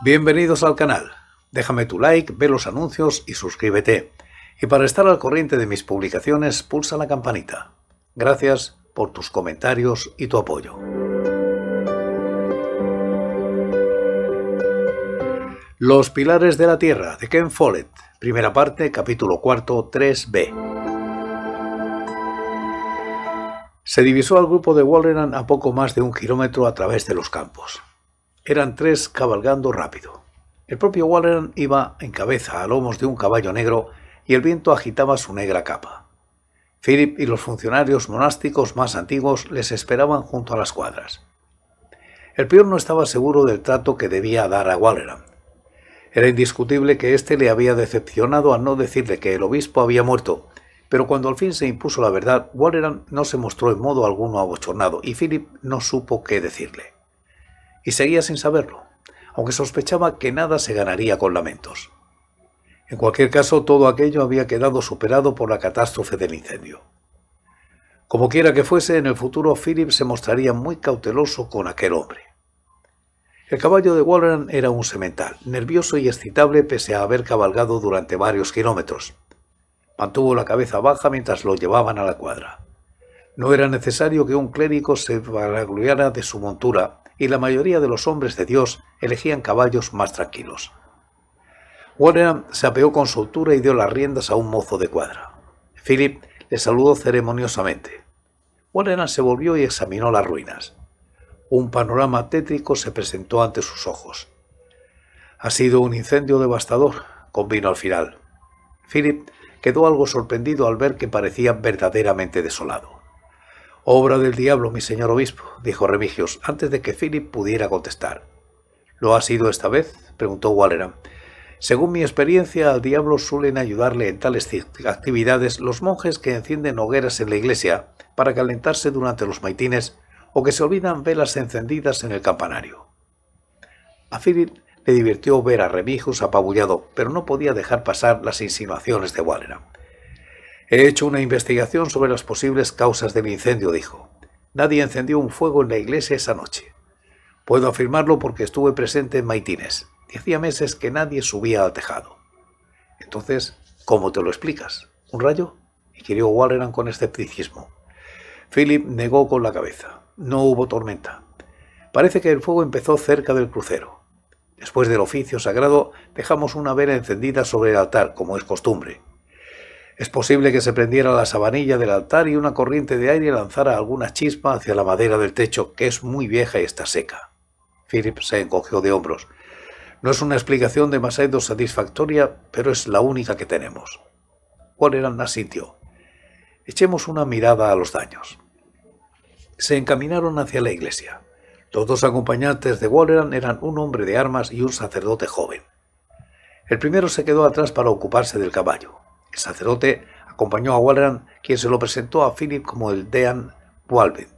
Bienvenidos al canal. Déjame tu like, ve los anuncios y suscríbete. Y para estar al corriente de mis publicaciones, pulsa la campanita. Gracias por tus comentarios y tu apoyo. Los pilares de la Tierra, de Ken Follett, primera parte, capítulo cuarto, 3b. Se divisó al grupo de Walleran a poco más de un kilómetro a través de los campos. Eran tres cabalgando rápido. El propio Walleran iba en cabeza a lomos de un caballo negro y el viento agitaba su negra capa. Philip y los funcionarios monásticos más antiguos les esperaban junto a las cuadras. El peor no estaba seguro del trato que debía dar a Walleran. Era indiscutible que éste le había decepcionado al no decirle que el obispo había muerto, pero cuando al fin se impuso la verdad, Walleran no se mostró en modo alguno abochornado y Philip no supo qué decirle y seguía sin saberlo, aunque sospechaba que nada se ganaría con lamentos. En cualquier caso, todo aquello había quedado superado por la catástrofe del incendio. Como quiera que fuese, en el futuro Philip se mostraría muy cauteloso con aquel hombre. El caballo de Warren era un semental, nervioso y excitable pese a haber cabalgado durante varios kilómetros. Mantuvo la cabeza baja mientras lo llevaban a la cuadra. No era necesario que un clérigo se vanagloriara de su montura, y la mayoría de los hombres de Dios elegían caballos más tranquilos. Warren se apeó con soltura y dio las riendas a un mozo de cuadra. Philip le saludó ceremoniosamente. Warren se volvió y examinó las ruinas. Un panorama tétrico se presentó ante sus ojos. Ha sido un incendio devastador, convino al final. Philip quedó algo sorprendido al ver que parecía verdaderamente desolado. Obra del diablo, mi señor obispo, dijo Remigios, antes de que Philip pudiera contestar. ¿Lo ha sido esta vez? preguntó Walleran. Según mi experiencia, al diablo suelen ayudarle en tales actividades los monjes que encienden hogueras en la iglesia para calentarse durante los maitines o que se olvidan velas encendidas en el campanario. A Philip le divirtió ver a Remigios apabullado, pero no podía dejar pasar las insinuaciones de Walleran. He hecho una investigación sobre las posibles causas del incendio, dijo. Nadie encendió un fuego en la iglesia esa noche. Puedo afirmarlo porque estuve presente en Maitines. Hacía meses que nadie subía al tejado. Entonces, ¿cómo te lo explicas? ¿Un rayo? inquirió Walleran con escepticismo. Philip negó con la cabeza. No hubo tormenta. Parece que el fuego empezó cerca del crucero. Después del oficio sagrado, dejamos una vela encendida sobre el altar, como es costumbre. Es posible que se prendiera la sabanilla del altar y una corriente de aire lanzara alguna chispa hacia la madera del techo, que es muy vieja y está seca. Philip se encogió de hombros. No es una explicación demasiado satisfactoria, pero es la única que tenemos. ¿Cuál era el sitio? Echemos una mirada a los daños. Se encaminaron hacia la iglesia. Los dos acompañantes de Walleran eran un hombre de armas y un sacerdote joven. El primero se quedó atrás para ocuparse del caballo. El sacerdote acompañó a Walran, quien se lo presentó a Philip como el Dean Walvin.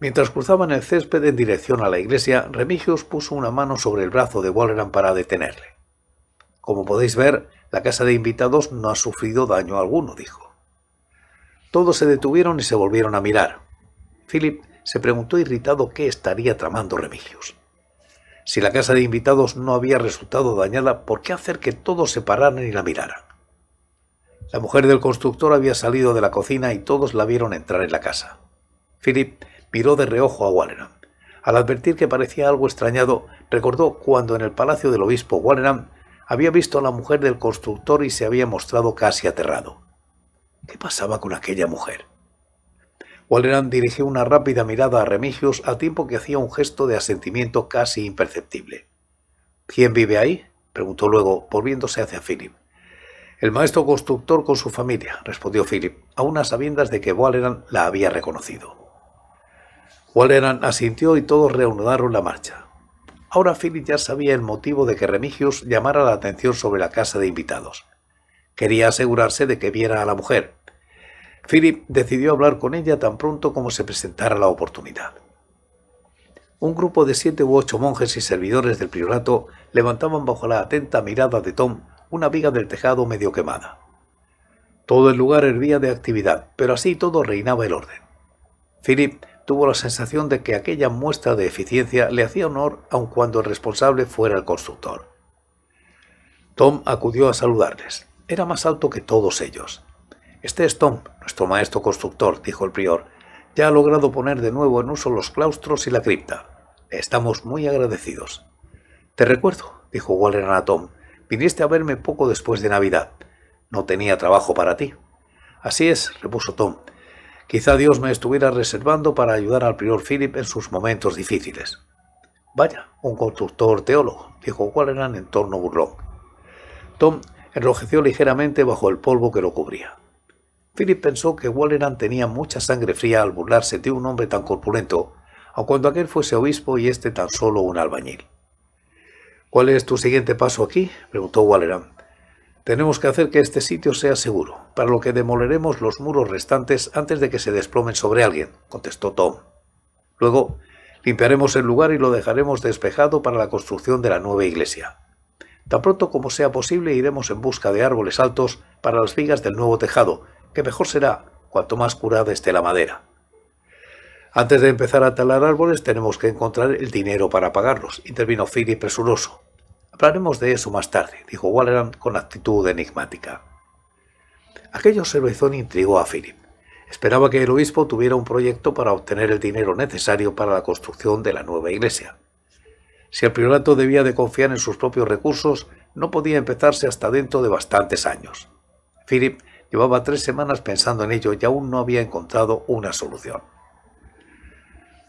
Mientras cruzaban el césped en dirección a la iglesia, Remigius puso una mano sobre el brazo de Walleran para detenerle. Como podéis ver, la casa de invitados no ha sufrido daño alguno, dijo. Todos se detuvieron y se volvieron a mirar. Philip se preguntó irritado qué estaría tramando Remigius. Si la casa de invitados no había resultado dañada, ¿por qué hacer que todos se pararan y la miraran? La mujer del constructor había salido de la cocina y todos la vieron entrar en la casa. Philip miró de reojo a Walleram. Al advertir que parecía algo extrañado, recordó cuando en el palacio del obispo Walleram había visto a la mujer del constructor y se había mostrado casi aterrado. ¿Qué pasaba con aquella mujer? Walleram dirigió una rápida mirada a Remigius a tiempo que hacía un gesto de asentimiento casi imperceptible. ¿Quién vive ahí? preguntó luego, volviéndose hacia Philip. El maestro constructor con su familia, respondió Philip, a unas sabiendas de que Walleran la había reconocido. Walleran asintió y todos reanudaron la marcha. Ahora Philip ya sabía el motivo de que Remigius llamara la atención sobre la casa de invitados. Quería asegurarse de que viera a la mujer. Philip decidió hablar con ella tan pronto como se presentara la oportunidad. Un grupo de siete u ocho monjes y servidores del priorato levantaban bajo la atenta mirada de Tom una viga del tejado medio quemada. Todo el lugar hervía de actividad, pero así todo reinaba el orden. Philip tuvo la sensación de que aquella muestra de eficiencia le hacía honor aun cuando el responsable fuera el constructor. Tom acudió a saludarles. Era más alto que todos ellos. Este es Tom, nuestro maestro constructor, dijo el prior. Ya ha logrado poner de nuevo en uso los claustros y la cripta. Estamos muy agradecidos. Te recuerdo, dijo Waller a Tom, Viniste a verme poco después de Navidad. No tenía trabajo para ti. Así es, repuso Tom. Quizá Dios me estuviera reservando para ayudar al prior Philip en sus momentos difíciles. Vaya, un constructor teólogo, dijo Walleran en torno burlón. Tom enrojeció ligeramente bajo el polvo que lo cubría. Philip pensó que Walleran tenía mucha sangre fría al burlarse de un hombre tan corpulento, aun cuando aquel fuese obispo y éste tan solo un albañil. ¿Cuál es tu siguiente paso aquí? preguntó Walleran. Tenemos que hacer que este sitio sea seguro, para lo que demoleremos los muros restantes antes de que se desplomen sobre alguien, contestó Tom. Luego, limpiaremos el lugar y lo dejaremos despejado para la construcción de la nueva iglesia. Tan pronto como sea posible iremos en busca de árboles altos para las vigas del nuevo tejado, que mejor será cuanto más curada esté la madera. Antes de empezar a talar árboles tenemos que encontrar el dinero para pagarlos, intervino Philip presuroso. Hablaremos de eso más tarde, dijo Walleran con actitud enigmática. Aquello observación intrigó a Philip. Esperaba que el obispo tuviera un proyecto para obtener el dinero necesario para la construcción de la nueva iglesia. Si el priorato debía de confiar en sus propios recursos, no podía empezarse hasta dentro de bastantes años. Philip llevaba tres semanas pensando en ello y aún no había encontrado una solución.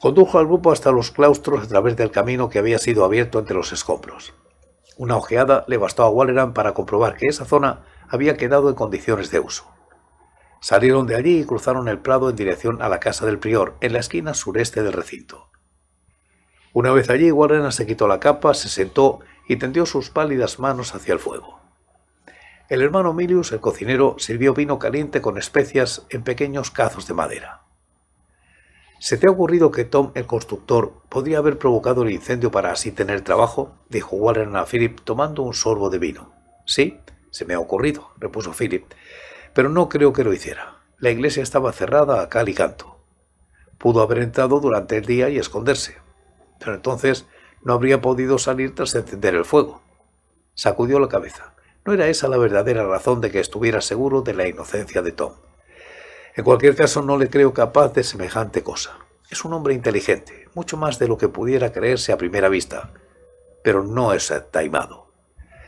Condujo al grupo hasta los claustros a través del camino que había sido abierto entre los escombros. Una ojeada le bastó a Walleran para comprobar que esa zona había quedado en condiciones de uso. Salieron de allí y cruzaron el prado en dirección a la casa del prior, en la esquina sureste del recinto. Una vez allí, Walleran se quitó la capa, se sentó y tendió sus pálidas manos hacia el fuego. El hermano Milius, el cocinero, sirvió vino caliente con especias en pequeños cazos de madera. ¿Se te ha ocurrido que Tom el constructor podría haber provocado el incendio para así tener trabajo? dijo Warren a Philip tomando un sorbo de vino. Sí, se me ha ocurrido, repuso Philip, pero no creo que lo hiciera. La iglesia estaba cerrada a cal y canto. Pudo haber entrado durante el día y esconderse, pero entonces no habría podido salir tras encender el fuego. Sacudió la cabeza. No era esa la verdadera razón de que estuviera seguro de la inocencia de Tom. En cualquier caso, no le creo capaz de semejante cosa. Es un hombre inteligente, mucho más de lo que pudiera creerse a primera vista, pero no es taimado.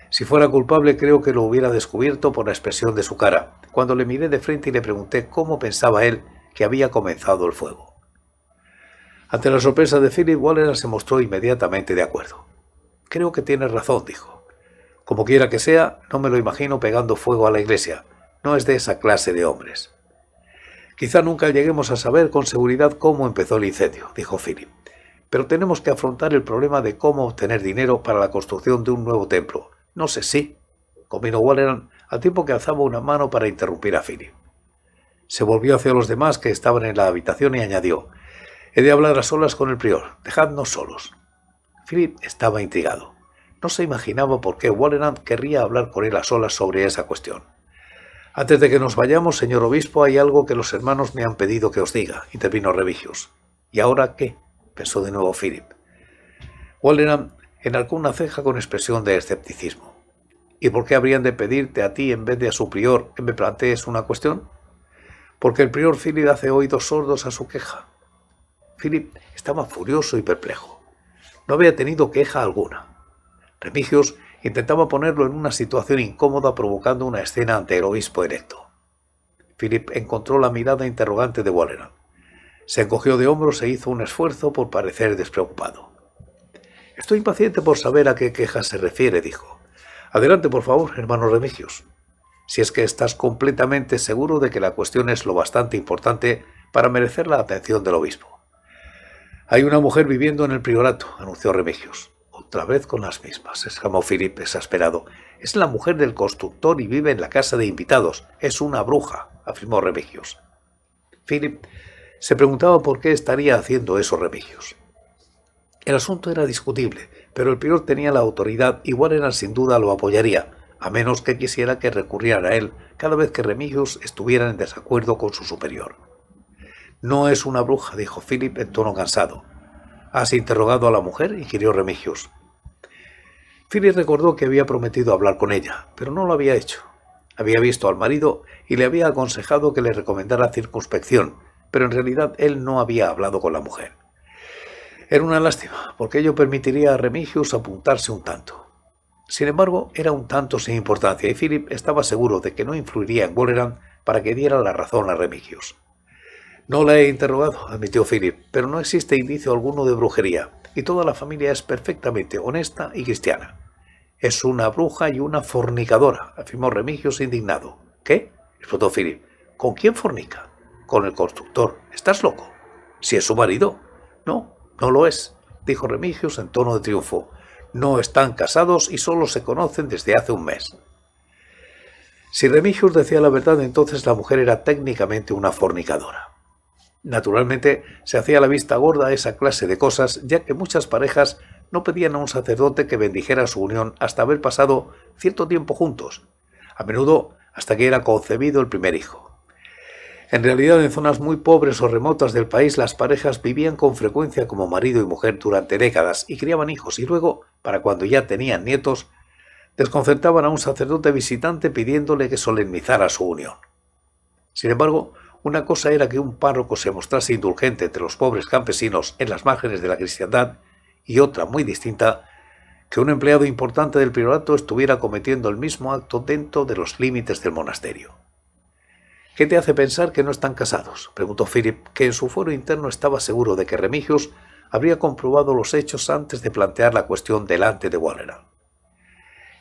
Si fuera culpable, creo que lo hubiera descubierto por la expresión de su cara, cuando le miré de frente y le pregunté cómo pensaba él que había comenzado el fuego. Ante la sorpresa de Philip, Waller se mostró inmediatamente de acuerdo. Creo que tiene razón, dijo. Como quiera que sea, no me lo imagino pegando fuego a la iglesia. No es de esa clase de hombres. Quizá nunca lleguemos a saber con seguridad cómo empezó el incendio, dijo Philip, pero tenemos que afrontar el problema de cómo obtener dinero para la construcción de un nuevo templo. No sé si, combinó Walleran al tiempo que alzaba una mano para interrumpir a Philip. Se volvió hacia los demás que estaban en la habitación y añadió, He de hablar a solas con el prior, dejadnos solos. Philip estaba intrigado. No se imaginaba por qué Walleran querría hablar con él a solas sobre esa cuestión. Antes de que nos vayamos, señor obispo, hay algo que los hermanos me han pedido que os diga, intervino Remigios. ¿Y ahora qué? pensó de nuevo Philip. Wallenham enarcó una ceja con expresión de escepticismo. ¿Y por qué habrían de pedirte a ti en vez de a su prior que me plantees una cuestión? Porque el prior Philip hace oídos sordos a su queja. Philip estaba furioso y perplejo. No había tenido queja alguna. Remigios intentaba ponerlo en una situación incómoda provocando una escena ante el obispo electo. Philip encontró la mirada interrogante de Walleran. Se encogió de hombros e hizo un esfuerzo por parecer despreocupado. Estoy impaciente por saber a qué queja se refiere, dijo. Adelante, por favor, hermano Remigios. Si es que estás completamente seguro de que la cuestión es lo bastante importante para merecer la atención del obispo. Hay una mujer viviendo en el priorato, anunció Remigios otra vez con las mismas, exclamó Philip exasperado. Es la mujer del constructor y vive en la casa de invitados. Es una bruja, afirmó Remigios. Philip se preguntaba por qué estaría haciendo eso Remigios. El asunto era discutible, pero el prior tenía la autoridad y Warren sin duda lo apoyaría, a menos que quisiera que recurrieran a él cada vez que Remigios estuviera en desacuerdo con su superior. No es una bruja, dijo Philip en tono cansado. ¿Has interrogado a la mujer? ingirió Remigius. Philip recordó que había prometido hablar con ella, pero no lo había hecho. Había visto al marido y le había aconsejado que le recomendara circunspección, pero en realidad él no había hablado con la mujer. Era una lástima, porque ello permitiría a Remigius apuntarse un tanto. Sin embargo, era un tanto sin importancia y Philip estaba seguro de que no influiría en Wolleran para que diera la razón a Remigius. No la he interrogado, admitió Philip, pero no existe indicio alguno de brujería, y toda la familia es perfectamente honesta y cristiana. Es una bruja y una fornicadora, afirmó Remigios indignado. ¿Qué? explotó Philip. ¿Con quién fornica? Con el constructor. ¿Estás loco? Si es su marido. No, no lo es, dijo Remigios en tono de triunfo. No están casados y solo se conocen desde hace un mes. Si Remigius decía la verdad, entonces la mujer era técnicamente una fornicadora. Naturalmente, se hacía la vista gorda a esa clase de cosas, ya que muchas parejas no pedían a un sacerdote que bendijera su unión hasta haber pasado cierto tiempo juntos, a menudo hasta que era concebido el primer hijo. En realidad, en zonas muy pobres o remotas del país, las parejas vivían con frecuencia como marido y mujer durante décadas y criaban hijos y luego, para cuando ya tenían nietos, desconcertaban a un sacerdote visitante pidiéndole que solemnizara su unión. Sin embargo, una cosa era que un párroco se mostrase indulgente entre los pobres campesinos en las márgenes de la cristiandad y otra muy distinta, que un empleado importante del priorato estuviera cometiendo el mismo acto dentro de los límites del monasterio. ¿Qué te hace pensar que no están casados? preguntó Philip, que en su foro interno estaba seguro de que Remigius habría comprobado los hechos antes de plantear la cuestión delante de Wallera.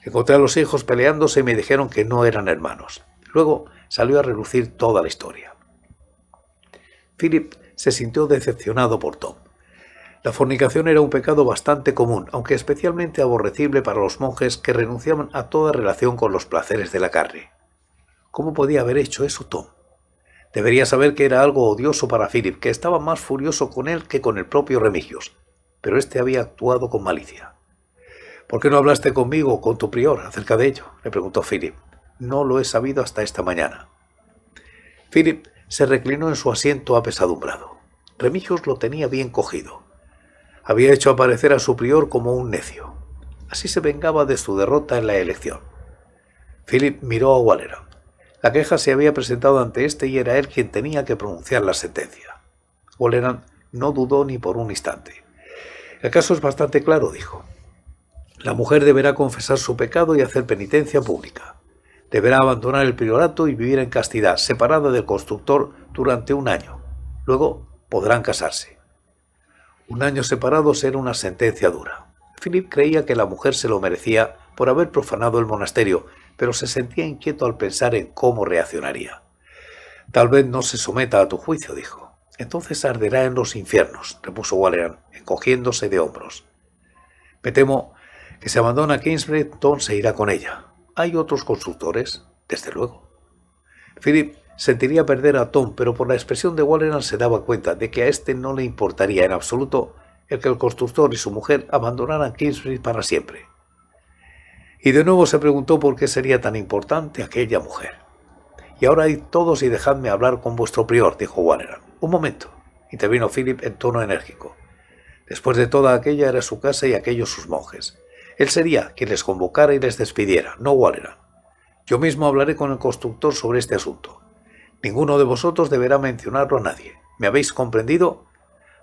Encontré a los hijos peleándose y me dijeron que no eran hermanos. Luego salió a relucir toda la historia. Philip se sintió decepcionado por Tom. La fornicación era un pecado bastante común, aunque especialmente aborrecible para los monjes que renunciaban a toda relación con los placeres de la carne. ¿Cómo podía haber hecho eso Tom? Debería saber que era algo odioso para Philip, que estaba más furioso con él que con el propio Remigios, pero éste había actuado con malicia. ¿Por qué no hablaste conmigo con tu prior acerca de ello? le preguntó Philip. No lo he sabido hasta esta mañana. Philip se reclinó en su asiento apesadumbrado. Remijos lo tenía bien cogido. Había hecho aparecer a su prior como un necio. Así se vengaba de su derrota en la elección. Philip miró a Walleran. La queja se había presentado ante éste y era él quien tenía que pronunciar la sentencia. Walleran no dudó ni por un instante. El caso es bastante claro, dijo. La mujer deberá confesar su pecado y hacer penitencia pública. Deberá abandonar el priorato y vivir en castidad, separada del constructor durante un año. Luego podrán casarse. Un año separados era una sentencia dura. Philip creía que la mujer se lo merecía por haber profanado el monasterio, pero se sentía inquieto al pensar en cómo reaccionaría. Tal vez no se someta a tu juicio, dijo. Entonces arderá en los infiernos, repuso Walleran, encogiéndose de hombros. Me temo que si abandona Kingsbury, Tom se irá con ella. Hay otros constructores, desde luego. Philip sentiría perder a Tom, pero por la expresión de Walleran se daba cuenta de que a este no le importaría en absoluto el que el constructor y su mujer abandonaran Kingsbury para siempre. Y de nuevo se preguntó por qué sería tan importante aquella mujer. Y ahora id todos y dejadme hablar con vuestro prior, dijo Walleran. Un momento, intervino Philip en tono enérgico. Después de toda aquella era su casa y aquellos sus monjes. Él sería quien les convocara y les despidiera, no Walleran. Yo mismo hablaré con el constructor sobre este asunto. Ninguno de vosotros deberá mencionarlo a nadie. ¿Me habéis comprendido?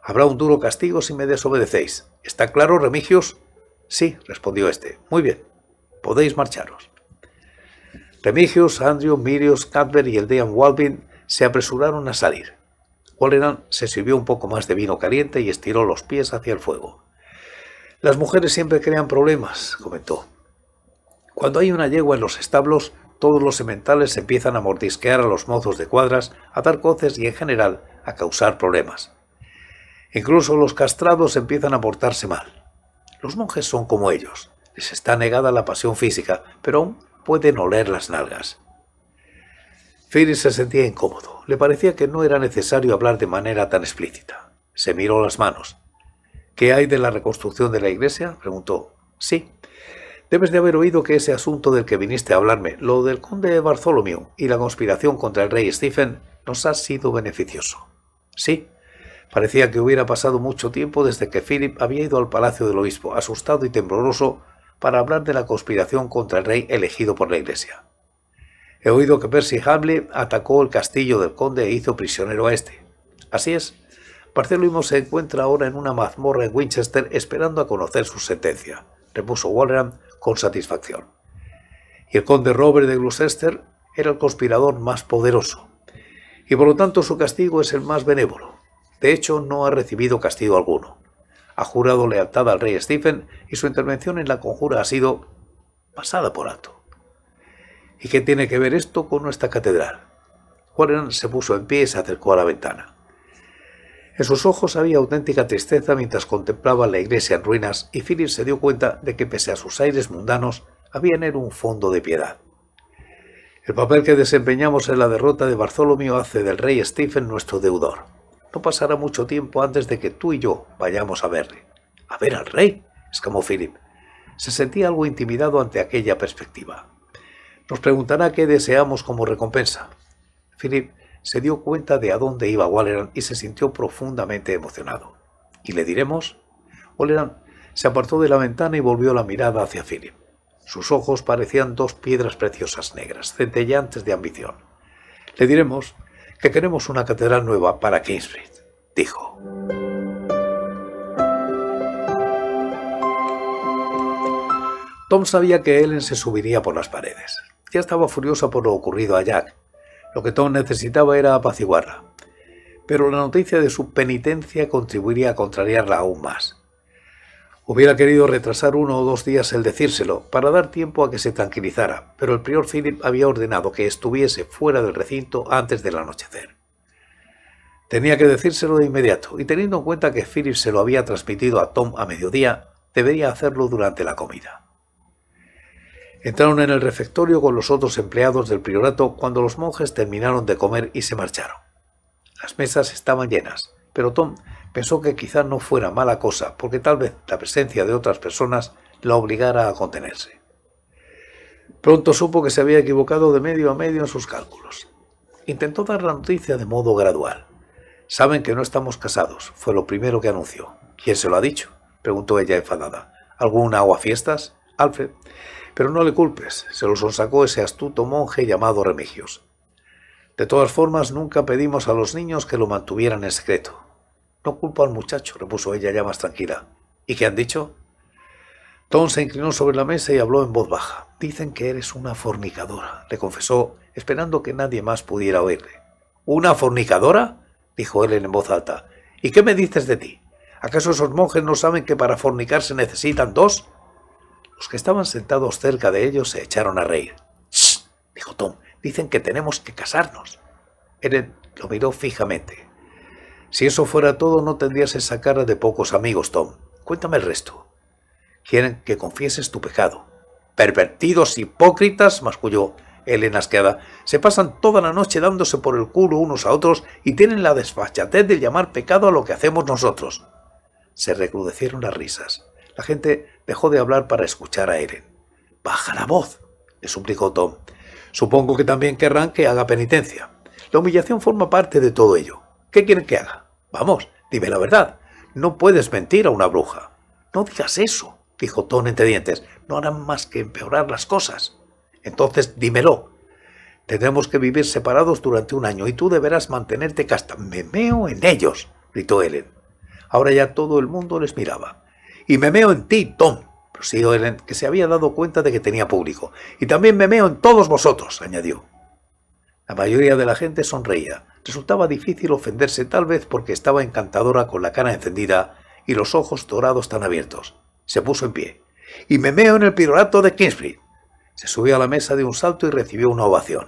Habrá un duro castigo si me desobedecéis. ¿Está claro, Remigios? Sí, respondió este. Muy bien. Podéis marcharos. Remigios, Andrew, Mirios, Cadver y el Dean Walbin se apresuraron a salir. Walleran se sirvió un poco más de vino caliente y estiró los pies hacia el fuego. Las mujeres siempre crean problemas, comentó. Cuando hay una yegua en los establos, todos los sementales empiezan a mordisquear a los mozos de cuadras, a dar coces y, en general, a causar problemas. Incluso los castrados empiezan a portarse mal. Los monjes son como ellos. Les está negada la pasión física, pero aún pueden oler las nalgas. Phyllis se sentía incómodo. Le parecía que no era necesario hablar de manera tan explícita. Se miró las manos. ¿Qué hay de la reconstrucción de la iglesia? preguntó. Sí. Debes de haber oído que ese asunto del que viniste a hablarme, lo del conde Bartholomew y la conspiración contra el rey Stephen, nos ha sido beneficioso. Sí. Parecía que hubiera pasado mucho tiempo desde que Philip había ido al palacio del obispo, asustado y tembloroso, para hablar de la conspiración contra el rey elegido por la iglesia. He oído que Percy Hamley atacó el castillo del conde e hizo prisionero a este. Así es, mismo se encuentra ahora en una mazmorra en Winchester esperando a conocer su sentencia, repuso Walleran con satisfacción. Y el conde Robert de Gloucester era el conspirador más poderoso, y por lo tanto su castigo es el más benévolo. De hecho, no ha recibido castigo alguno. Ha jurado lealtad al rey Stephen y su intervención en la conjura ha sido pasada por alto. ¿Y qué tiene que ver esto con nuestra catedral? Warren se puso en pie y se acercó a la ventana. En sus ojos había auténtica tristeza mientras contemplaba la iglesia en ruinas y Philip se dio cuenta de que pese a sus aires mundanos había en él un fondo de piedad. El papel que desempeñamos en la derrota de Bartholomew hace del rey Stephen nuestro deudor. No pasará mucho tiempo antes de que tú y yo vayamos a verle. ¿A ver al rey? exclamó Philip. Se sentía algo intimidado ante aquella perspectiva. Nos preguntará qué deseamos como recompensa. Philip se dio cuenta de a dónde iba Walleran y se sintió profundamente emocionado. ¿Y le diremos? Walleran se apartó de la ventana y volvió la mirada hacia Philip. Sus ojos parecían dos piedras preciosas negras, centellantes de ambición. Le diremos que queremos una catedral nueva para Kingsbridge, dijo. Tom sabía que Ellen se subiría por las paredes. Ya estaba furiosa por lo ocurrido a Jack, lo que Tom necesitaba era apaciguarla. Pero la noticia de su penitencia contribuiría a contrariarla aún más. Hubiera querido retrasar uno o dos días el decírselo, para dar tiempo a que se tranquilizara, pero el prior Philip había ordenado que estuviese fuera del recinto antes del anochecer. Tenía que decírselo de inmediato, y teniendo en cuenta que Philip se lo había transmitido a Tom a mediodía, debería hacerlo durante la comida. Entraron en el refectorio con los otros empleados del priorato cuando los monjes terminaron de comer y se marcharon. Las mesas estaban llenas, pero Tom pensó que quizá no fuera mala cosa, porque tal vez la presencia de otras personas la obligara a contenerse. Pronto supo que se había equivocado de medio a medio en sus cálculos. Intentó dar la noticia de modo gradual. Saben que no estamos casados, fue lo primero que anunció. ¿Quién se lo ha dicho? preguntó ella enfadada. ¿Algún fiestas?», Alfred. Pero no le culpes, se lo sonsacó ese astuto monje llamado Remigios. De todas formas, nunca pedimos a los niños que lo mantuvieran en secreto. No culpo al muchacho, repuso ella ya más tranquila. ¿Y qué han dicho? Tom se inclinó sobre la mesa y habló en voz baja. Dicen que eres una fornicadora, le confesó, esperando que nadie más pudiera oírle. ¿Una fornicadora? dijo él en voz alta. ¿Y qué me dices de ti? ¿Acaso esos monjes no saben que para fornicar se necesitan dos? que estaban sentados cerca de ellos se echaron a reír. ¡Shh! dijo Tom. Dicen que tenemos que casarnos. Eren lo miró fijamente. Si eso fuera todo, no tendrías esa cara de pocos amigos, Tom. Cuéntame el resto. Quieren que confieses tu pecado. Pervertidos hipócritas, masculló Elena asqueada. Se pasan toda la noche dándose por el culo unos a otros y tienen la desfachatez de llamar pecado a lo que hacemos nosotros. Se recrudecieron las risas. La gente dejó de hablar para escuchar a Eren. Baja la voz, le suplicó Tom. Supongo que también querrán que haga penitencia. La humillación forma parte de todo ello. ¿Qué quieren que haga? Vamos, dime la verdad. No puedes mentir a una bruja. No digas eso, dijo Tom entre dientes. No harán más que empeorar las cosas. Entonces dímelo. Tendremos que vivir separados durante un año y tú deberás mantenerte casta. Me en ellos, gritó Eren. Ahora ya todo el mundo les miraba. Y me meo en ti, Tom, prosiguió Ellen, que se había dado cuenta de que tenía público. Y también me meo en todos vosotros, añadió. La mayoría de la gente sonreía. Resultaba difícil ofenderse tal vez porque estaba encantadora con la cara encendida y los ojos dorados tan abiertos. Se puso en pie. Y me meo en el pirorato de Kingsbury. Se subió a la mesa de un salto y recibió una ovación.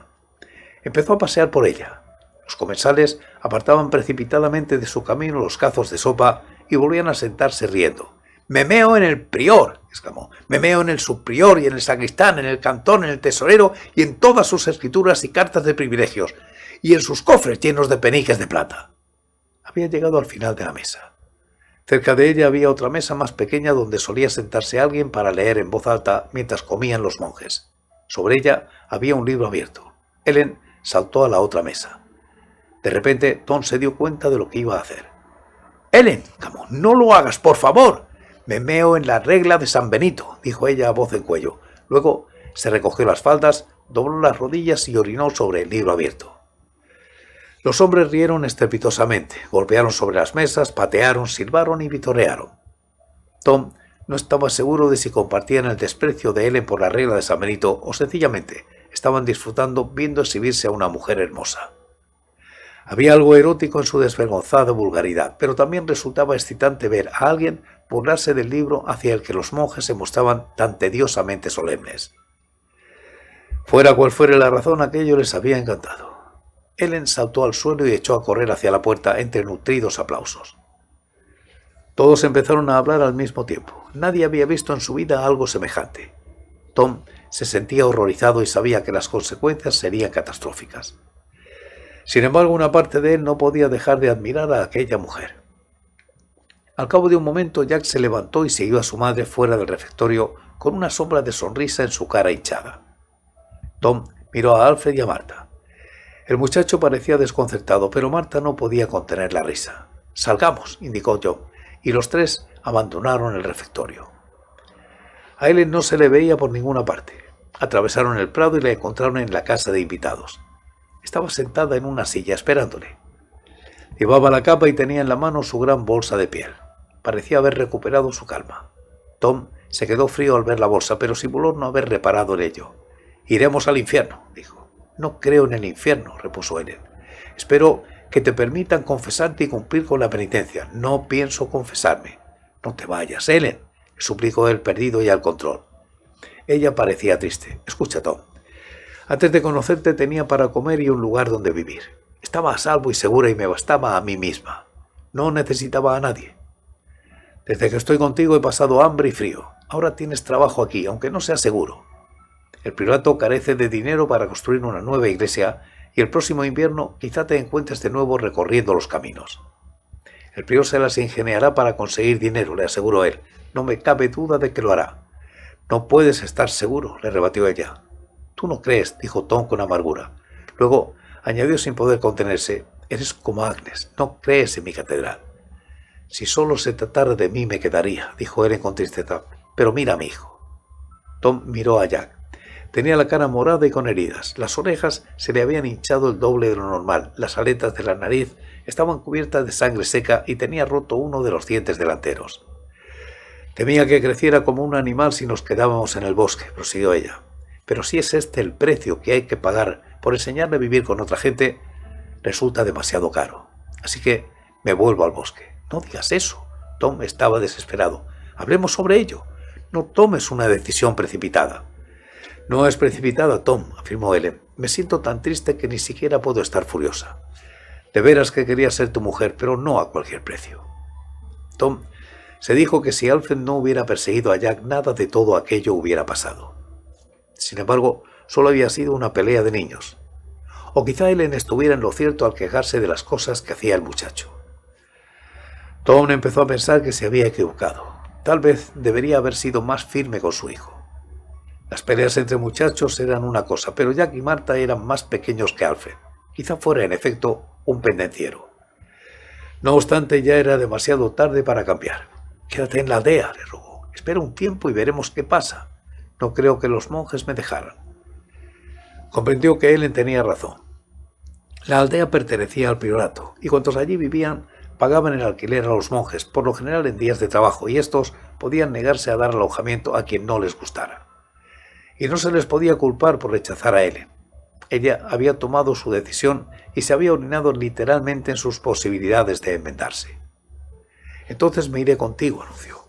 Empezó a pasear por ella. Los comensales apartaban precipitadamente de su camino los cazos de sopa y volvían a sentarse riendo. «¡Memeo en el prior, exclamó. «¡Memeo en el subprior y en el sacristán, en el cantón, en el tesorero y en todas sus escrituras y cartas de privilegios, y en sus cofres llenos de peniques de plata. Había llegado al final de la mesa. Cerca de ella había otra mesa más pequeña donde solía sentarse alguien para leer en voz alta mientras comían los monjes. Sobre ella había un libro abierto. Ellen saltó a la otra mesa. De repente, Tom se dio cuenta de lo que iba a hacer. «¡Ellen! no lo hagas, por favor. Me meo en la regla de San Benito, dijo ella a voz en cuello. Luego se recogió las faldas, dobló las rodillas y orinó sobre el libro abierto. Los hombres rieron estrepitosamente, golpearon sobre las mesas, patearon, silbaron y vitorearon. Tom no estaba seguro de si compartían el desprecio de él por la regla de San Benito o sencillamente estaban disfrutando viendo exhibirse a una mujer hermosa. Había algo erótico en su desvergonzada vulgaridad, pero también resultaba excitante ver a alguien burlarse del libro hacia el que los monjes se mostraban tan tediosamente solemnes. Fuera cual fuera la razón, aquello les había encantado. Ellen saltó al suelo y echó a correr hacia la puerta entre nutridos aplausos. Todos empezaron a hablar al mismo tiempo. Nadie había visto en su vida algo semejante. Tom se sentía horrorizado y sabía que las consecuencias serían catastróficas. Sin embargo, una parte de él no podía dejar de admirar a aquella mujer. Al cabo de un momento, Jack se levantó y siguió a su madre fuera del refectorio con una sombra de sonrisa en su cara hinchada. Tom miró a Alfred y a Marta. El muchacho parecía desconcertado, pero Marta no podía contener la risa. Salgamos, indicó John, y los tres abandonaron el refectorio. A Ellen no se le veía por ninguna parte. Atravesaron el prado y la encontraron en la casa de invitados. Estaba sentada en una silla esperándole. Llevaba la capa y tenía en la mano su gran bolsa de piel parecía haber recuperado su calma. Tom se quedó frío al ver la bolsa, pero simuló no haber reparado en ello. Iremos al infierno, dijo. No creo en el infierno, repuso Ellen. Espero que te permitan confesarte y cumplir con la penitencia. No pienso confesarme. No te vayas, Ellen, suplicó el perdido y al control. Ella parecía triste. Escucha, Tom. Antes de conocerte tenía para comer y un lugar donde vivir. Estaba a salvo y segura y me bastaba a mí misma. No necesitaba a nadie. Desde que estoy contigo he pasado hambre y frío. Ahora tienes trabajo aquí, aunque no sea seguro. El priorato carece de dinero para construir una nueva iglesia y el próximo invierno quizá te encuentres de nuevo recorriendo los caminos. El prior se las ingeniará para conseguir dinero, le aseguró él. No me cabe duda de que lo hará. No puedes estar seguro, le rebatió ella. Tú no crees, dijo Tom con amargura. Luego añadió sin poder contenerse, eres como Agnes, no crees en mi catedral. Si solo se tratara de mí me quedaría, dijo Eren con tristeza. Pero mira, mi hijo. Tom miró a Jack. Tenía la cara morada y con heridas. Las orejas se le habían hinchado el doble de lo normal. Las aletas de la nariz estaban cubiertas de sangre seca y tenía roto uno de los dientes delanteros. Temía que creciera como un animal si nos quedábamos en el bosque, prosiguió ella. Pero si es este el precio que hay que pagar por enseñarle a vivir con otra gente, resulta demasiado caro. Así que me vuelvo al bosque. No digas eso. Tom estaba desesperado. Hablemos sobre ello. No tomes una decisión precipitada. No es precipitada, Tom, afirmó Ellen. Me siento tan triste que ni siquiera puedo estar furiosa. De veras que quería ser tu mujer, pero no a cualquier precio. Tom se dijo que si Alfred no hubiera perseguido a Jack, nada de todo aquello hubiera pasado. Sin embargo, solo había sido una pelea de niños. O quizá Ellen estuviera en lo cierto al quejarse de las cosas que hacía el muchacho. Tom empezó a pensar que se había equivocado. Tal vez debería haber sido más firme con su hijo. Las peleas entre muchachos eran una cosa, pero Jack y Marta eran más pequeños que Alfred. Quizá fuera, en efecto, un pendenciero. No obstante, ya era demasiado tarde para cambiar. Quédate en la aldea, le rogó. Espera un tiempo y veremos qué pasa. No creo que los monjes me dejaran. Comprendió que Ellen tenía razón. La aldea pertenecía al priorato, y cuantos allí vivían pagaban el alquiler a los monjes, por lo general en días de trabajo, y estos podían negarse a dar alojamiento a quien no les gustara. Y no se les podía culpar por rechazar a Helen. Ella había tomado su decisión y se había orinado literalmente en sus posibilidades de enmendarse. Entonces me iré contigo, anunció.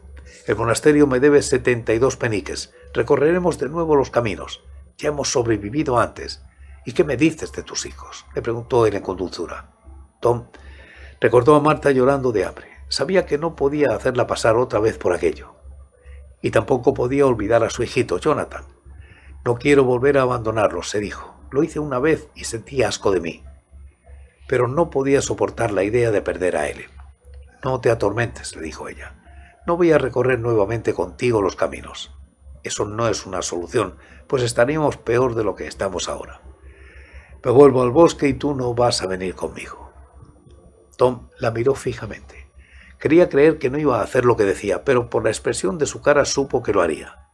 El monasterio me debe 72 peniques. Recorreremos de nuevo los caminos. Ya hemos sobrevivido antes. ¿Y qué me dices de tus hijos? Le preguntó Helen con dulzura. Tom Recordó a Marta llorando de hambre. Sabía que no podía hacerla pasar otra vez por aquello. Y tampoco podía olvidar a su hijito, Jonathan. No quiero volver a abandonarlo, se dijo. Lo hice una vez y sentí asco de mí. Pero no podía soportar la idea de perder a él. No te atormentes, le dijo ella. No voy a recorrer nuevamente contigo los caminos. Eso no es una solución, pues estaríamos peor de lo que estamos ahora. Me vuelvo al bosque y tú no vas a venir conmigo. Tom la miró fijamente. Quería creer que no iba a hacer lo que decía, pero por la expresión de su cara supo que lo haría.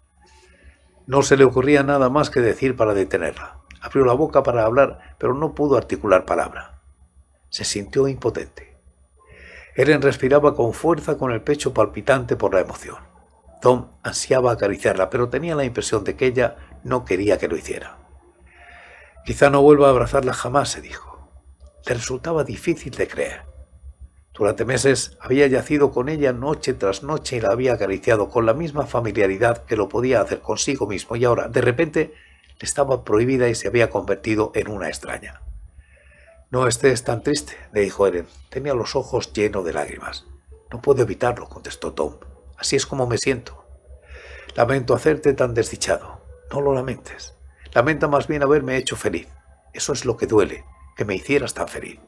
No se le ocurría nada más que decir para detenerla. Abrió la boca para hablar, pero no pudo articular palabra. Se sintió impotente. Eren respiraba con fuerza con el pecho palpitante por la emoción. Tom ansiaba acariciarla, pero tenía la impresión de que ella no quería que lo hiciera. Quizá no vuelva a abrazarla jamás, se dijo. Le resultaba difícil de creer. Durante meses había yacido con ella noche tras noche y la había acariciado con la misma familiaridad que lo podía hacer consigo mismo y ahora, de repente, estaba prohibida y se había convertido en una extraña. No estés tan triste, le dijo Eren. Tenía los ojos llenos de lágrimas. No puedo evitarlo, contestó Tom. Así es como me siento. Lamento hacerte tan desdichado. No lo lamentes. Lamenta más bien haberme hecho feliz. Eso es lo que duele, que me hicieras tan feliz.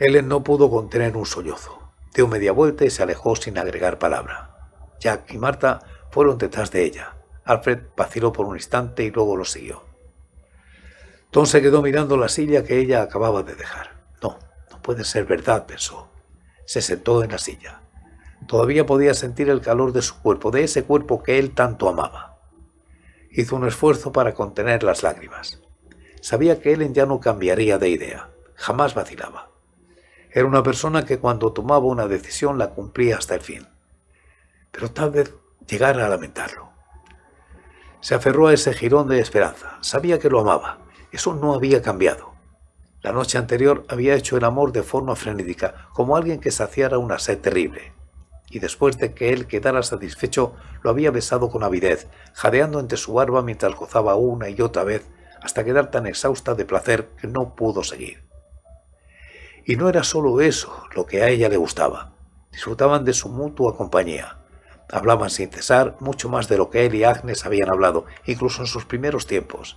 Ellen no pudo contener un sollozo. Dio media vuelta y se alejó sin agregar palabra. Jack y Marta fueron detrás de ella. Alfred vaciló por un instante y luego lo siguió. Tom se quedó mirando la silla que ella acababa de dejar. No, no puede ser verdad, pensó. Se sentó en la silla. Todavía podía sentir el calor de su cuerpo, de ese cuerpo que él tanto amaba. Hizo un esfuerzo para contener las lágrimas. Sabía que Ellen ya no cambiaría de idea. Jamás vacilaba. Era una persona que cuando tomaba una decisión la cumplía hasta el fin. Pero tal vez llegara a lamentarlo. Se aferró a ese jirón de esperanza. Sabía que lo amaba. Eso no había cambiado. La noche anterior había hecho el amor de forma frenética, como alguien que saciara una sed terrible. Y después de que él quedara satisfecho, lo había besado con avidez, jadeando entre su barba mientras gozaba una y otra vez, hasta quedar tan exhausta de placer que no pudo seguir. Y no era solo eso lo que a ella le gustaba. Disfrutaban de su mutua compañía. Hablaban sin cesar mucho más de lo que él y Agnes habían hablado, incluso en sus primeros tiempos.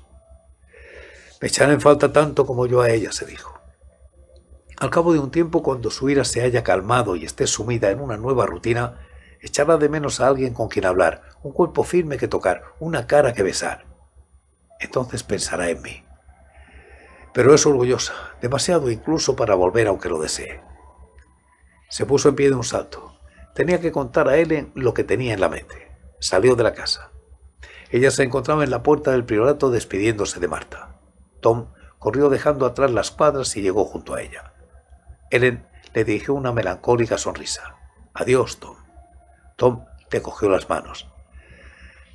Me echarán en falta tanto como yo a ella, se dijo. Al cabo de un tiempo, cuando su ira se haya calmado y esté sumida en una nueva rutina, echará de menos a alguien con quien hablar, un cuerpo firme que tocar, una cara que besar. Entonces pensará en mí pero es orgullosa, demasiado incluso para volver aunque lo desee. Se puso en pie de un salto. Tenía que contar a Ellen lo que tenía en la mente. Salió de la casa. Ella se encontraba en la puerta del priorato despidiéndose de Marta. Tom corrió dejando atrás las cuadras y llegó junto a ella. Ellen le dirigió una melancólica sonrisa. Adiós, Tom. Tom le cogió las manos.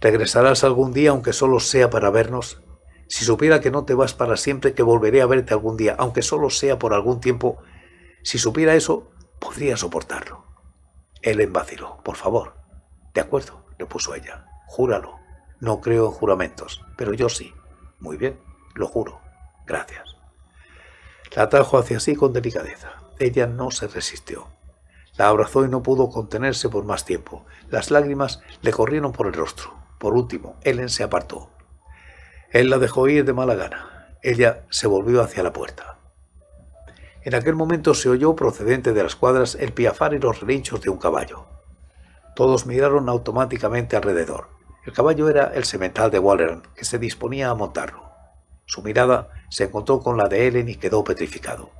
¿Regresarás algún día, aunque solo sea para vernos? Si supiera que no te vas para siempre, que volveré a verte algún día, aunque solo sea por algún tiempo, si supiera eso, podría soportarlo. Ellen vaciló. Por favor. De acuerdo, le puso ella. Júralo. No creo en juramentos, pero yo sí. Muy bien, lo juro. Gracias. La atajo hacia sí con delicadeza. Ella no se resistió. La abrazó y no pudo contenerse por más tiempo. Las lágrimas le corrieron por el rostro. Por último, Ellen se apartó. Él la dejó ir de mala gana. Ella se volvió hacia la puerta. En aquel momento se oyó procedente de las cuadras el piafar y los relinchos de un caballo. Todos miraron automáticamente alrededor. El caballo era el semental de Walleran, que se disponía a montarlo. Su mirada se encontró con la de Ellen y quedó petrificado.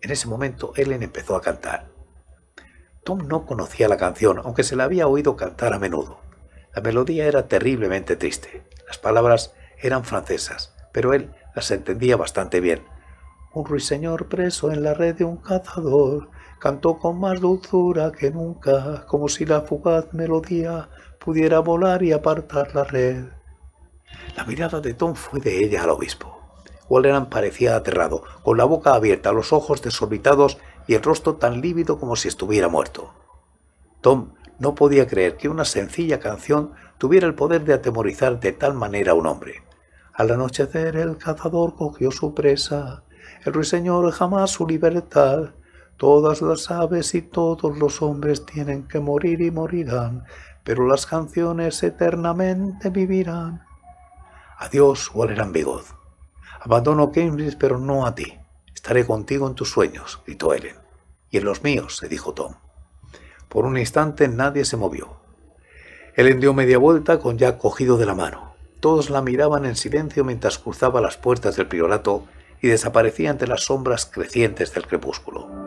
En ese momento Ellen empezó a cantar. Tom no conocía la canción, aunque se la había oído cantar a menudo. La melodía era terriblemente triste. Las palabras eran francesas, pero él las entendía bastante bien. Un ruiseñor preso en la red de un cazador cantó con más dulzura que nunca, como si la fugaz melodía pudiera volar y apartar la red. La mirada de Tom fue de ella al obispo. Walleran parecía aterrado, con la boca abierta, los ojos desorbitados y el rostro tan lívido como si estuviera muerto. Tom no podía creer que una sencilla canción tuviera el poder de atemorizar de tal manera a un hombre. Al anochecer el cazador cogió su presa, el ruiseñor jamás su libertad. Todas las aves y todos los hombres tienen que morir y morirán, pero las canciones eternamente vivirán. Adiós, Walter bigod. Abandono Cambridge, pero no a ti. Estaré contigo en tus sueños, gritó Ellen. Y en los míos, se dijo Tom. Por un instante nadie se movió. Ellen dio media vuelta con Jack cogido de la mano. Todos la miraban en silencio mientras cruzaba las puertas del priorato y desaparecía ante las sombras crecientes del crepúsculo.